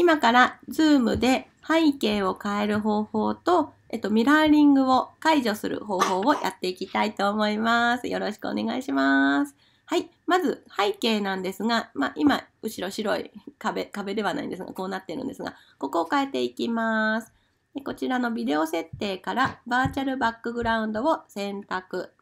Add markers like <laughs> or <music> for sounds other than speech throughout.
今から Zoom で背景を変える方法と、えっと、ミラーリングを解除する方法をやっていきたいと思います。よろしくお願いします。はい。まず、背景なんですが、まあ、今、後ろ白い壁、壁ではないんですが、こうなってるんですが、ここを変えていきます。でこちらのビデオ設定からバーチャルバックグラウンドを選択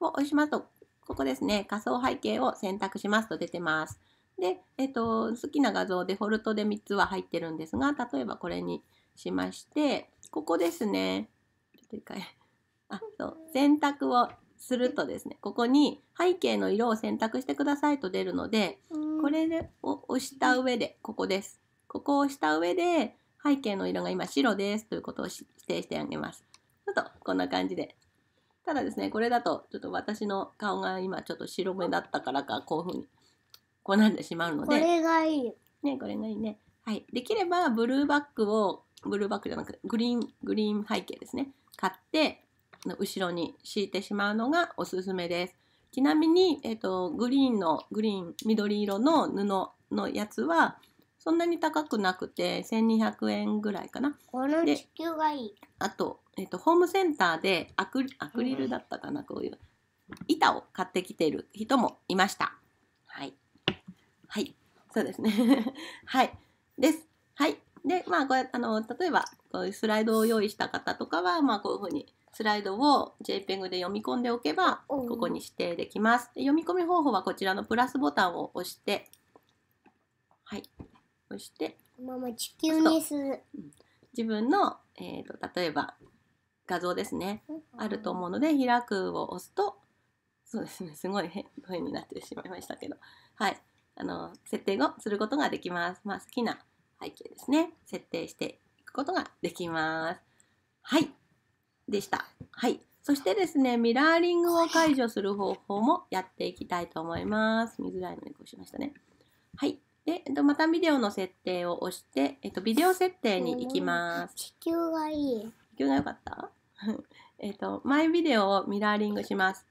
を押しますと、ここですね、仮想背景を選択しますと出てます。で、えっと、好きな画像デフォルトで3つは入ってるんですが、例えばこれにしまして、ここですね。ちょっと回。あ、そう。選択をするとですね、ここに背景の色を選択してくださいと出るので、これを押した上で、ここです。ここを押した上で、背景の色が今白ですということを指定してあげます。ちょっとこんな感じで。ただですね、これだとちょっと私の顔が今ちょっと白目だったからか、こういうふうに。こうなってしまうのでこれがいい。ね、これがいいね。はい。できれば、ブルーバックを、ブルーバックじゃなくて、グリーン、グリーン背景ですね。買って、の後ろに敷いてしまうのがおすすめです。ちなみに、えっ、と、グリーンの、グリーン、緑色の布のやつは、そんなに高くなくて、1200円ぐらいかな。この地球がいい。あと、えっと、ホームセンターでアクアクリルだったかな、こういう板を買ってきている人もいました。はい。はい。そうですね。<laughs> はい。です。はい。で、まあ、これ、あの、例えば、こういうスライドを用意した方とかは、まあ、こういうふうに、スライドを JPEG で読み込んでおけば、ここに指定できます。読み込み方法はこちらのプラスボタンを押して、はい。押して、ママ地球にする。自分の、えーと、例えば画像ですね、あると思うので「開く」を押すとそうですねすごい変になってしまいましたけどはいあの設定をすることができます。まあ、好きな背景ですね。設定していくことができます。はい。でした。はい。そしてですね、ミラーリングを解除する方法もやっていきたいと思います。見づらいのでこうしましたね。はい。で、えっと、またビデオの設定を押して、えっと、ビデオ設定に行きます。地球がいい。地球が良かった <laughs> えっと、マイビデオをミラーリングします。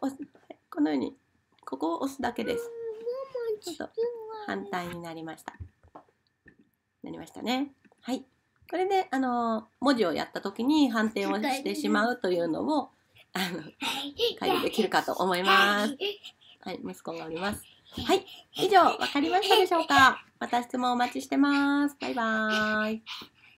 このように、ここを押すだけです。っと反対になりました。なりましたね。はい。これで、あの、文字をやった時に判定をしてしまうというのを、あの、解除できるかと思います。はい、息子がおります。はい。以上、わかりましたでしょうかまた質問お待ちしてます。バイバーイ。